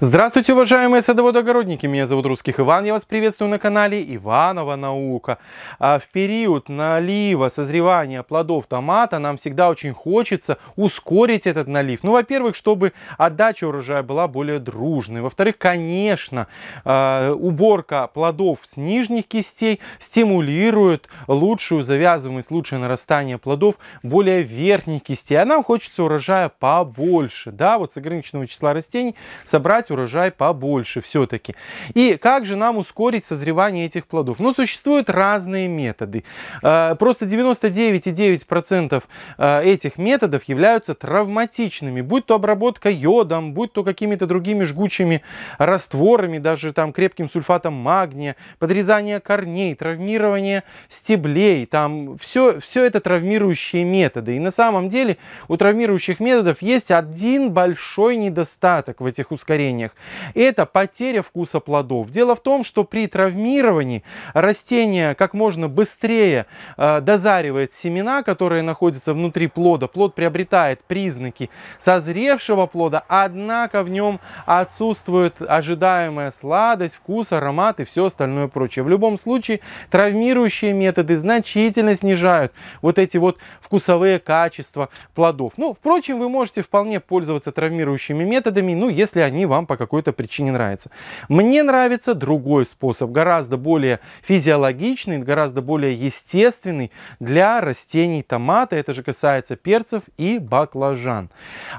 Здравствуйте, уважаемые садоводогородники! Меня зовут Русских Иван, я вас приветствую на канале Иванова Наука. А, в период налива, созревания плодов томата нам всегда очень хочется ускорить этот налив. Ну, во-первых, чтобы отдача урожая была более дружной. Во-вторых, конечно, а, уборка плодов с нижних кистей стимулирует лучшую завязываемость, лучшее нарастание плодов более верхних кистей. А нам хочется урожая побольше, да, вот с ограниченного числа растений собрать собрать урожай побольше все-таки. И как же нам ускорить созревание этих плодов? Ну, существуют разные методы. А, просто 99,9% а, этих методов являются травматичными, будь то обработка йодом, будь то какими-то другими жгучими растворами, даже там крепким сульфатом магния, подрезание корней, травмирование стеблей, там все, все это травмирующие методы. И на самом деле у травмирующих методов есть один большой недостаток в этих ускорениях растениях. Это потеря вкуса плодов. Дело в том, что при травмировании растение как можно быстрее э, дозаривает семена, которые находятся внутри плода. Плод приобретает признаки созревшего плода, однако в нем отсутствует ожидаемая сладость, вкус, аромат и все остальное прочее. В любом случае травмирующие методы значительно снижают вот эти вот вкусовые качества плодов. Ну, впрочем, вы можете вполне пользоваться травмирующими методами, ну, если они вам по какой-то причине нравится. Мне нравится другой способ, гораздо более физиологичный, гораздо более естественный для растений томата. Это же касается перцев и баклажан.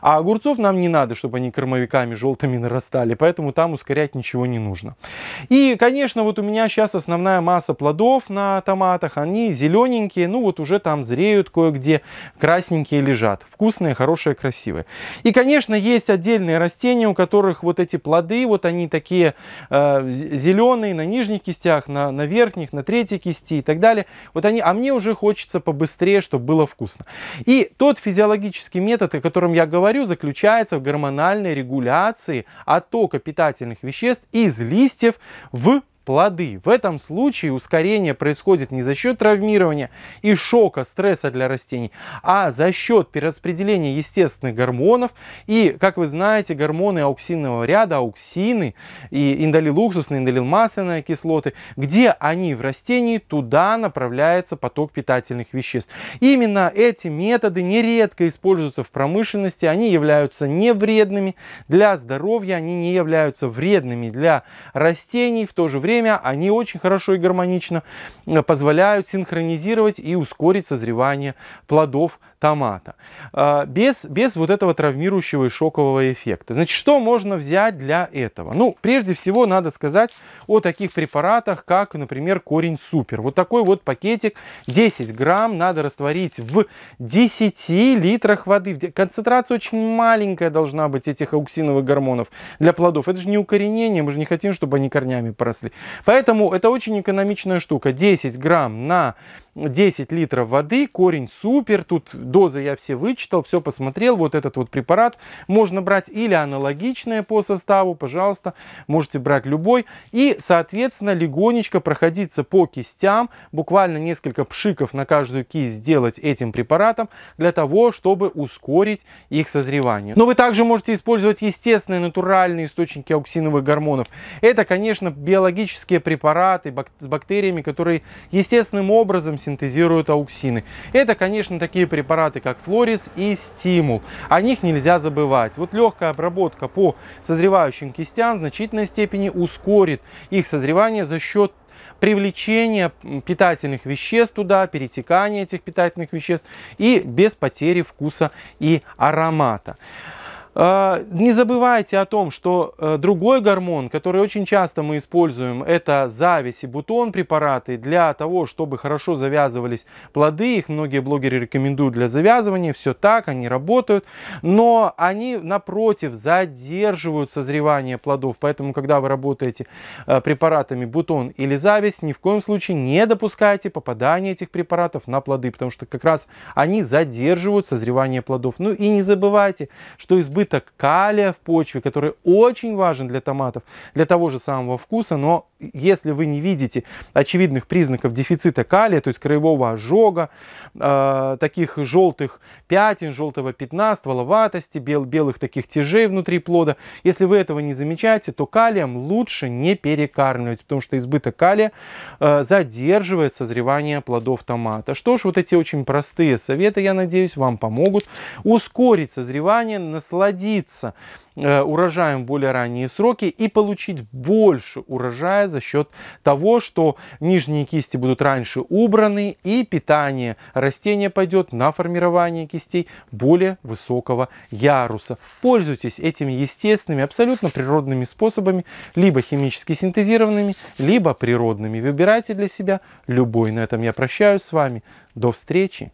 А огурцов нам не надо, чтобы они кормовиками желтыми нарастали, поэтому там ускорять ничего не нужно. И, конечно, вот у меня сейчас основная масса плодов на томатах, они зелененькие, ну вот уже там зреют кое-где, красненькие лежат. Вкусные, хорошие, красивые. И, конечно, есть отдельные растения, у которых вот эти плоды, вот они такие э, зеленые на нижних кистях, на, на верхних, на третьей кисти и так далее. Вот они, а мне уже хочется побыстрее, чтобы было вкусно. И тот физиологический метод, о котором я говорю, заключается в гормональной регуляции оттока питательных веществ из листьев в плоды. В этом случае ускорение происходит не за счет травмирования и шока, стресса для растений, а за счет перераспределения естественных гормонов. И, как вы знаете, гормоны ауксинного ряда, ауксины и индолилуксусные, индолилмасляные кислоты, где они в растении, туда направляется поток питательных веществ. Именно эти методы нередко используются в промышленности, они являются невредными для здоровья, они не являются вредными для растений, в то же время время они очень хорошо и гармонично э, позволяют синхронизировать и ускорить созревание плодов томата. Э, без, без вот этого травмирующего и шокового эффекта. Значит, что можно взять для этого? Ну, прежде всего, надо сказать о таких препаратах, как, например, корень супер. Вот такой вот пакетик, 10 грамм, надо растворить в 10 литрах воды. Концентрация очень маленькая должна быть этих ауксиновых гормонов для плодов. Это же не укоренение, мы же не хотим, чтобы они корнями поросли. Поэтому это очень экономичная штука. 10 грамм на 10 литров воды, корень супер, тут дозы я все вычитал, все посмотрел, вот этот вот препарат можно брать или аналогичное по составу, пожалуйста, можете брать любой. И, соответственно, легонечко проходиться по кистям, буквально несколько пшиков на каждую кисть сделать этим препаратом, для того, чтобы ускорить их созревание. Но вы также можете использовать естественные натуральные источники ауксиновых гормонов. Это, конечно, биологические препараты бак с бактериями, которые естественным образом синтезируют ауксины. Это, конечно, такие препараты, как флорис и стимул. О них нельзя забывать. Вот легкая обработка по созревающим кистям в значительной степени ускорит их созревание за счет привлечение питательных веществ туда, перетекание этих питательных веществ и без потери вкуса и аромата. А, не забывайте о том, что э, другой гормон, который очень часто мы используем, это зависть и бутон препараты для того, чтобы хорошо завязывались плоды. Их многие блогеры рекомендуют для завязывания. Все так, они работают. Но они, напротив, задерживают созревание плодов. Поэтому, когда вы работаете э, препаратами бутон или зависть, ни в коем случае не допускайте попадания этих препаратов на плоды, потому что как раз они задерживают созревание плодов. Ну и не забывайте, что избыток избыток калия в почве, который очень важен для томатов, для того же самого вкуса, но если вы не видите очевидных признаков дефицита калия, то есть краевого ожога, э, таких желтых пятен, желтого пятна, стволоватости, бел, белых таких тяжей внутри плода, если вы этого не замечаете, то калием лучше не перекармливать, потому что избыток калия э, задерживает созревание плодов томата. Что ж, вот эти очень простые советы, я надеюсь, вам помогут ускорить созревание, насладиться насладиться э, урожаем в более ранние сроки и получить больше урожая за счет того, что нижние кисти будут раньше убраны и питание растения пойдет на формирование кистей более высокого яруса. Пользуйтесь этими естественными, абсолютно природными способами, либо химически синтезированными, либо природными. Выбирайте для себя любой. На этом я прощаюсь с вами. До встречи!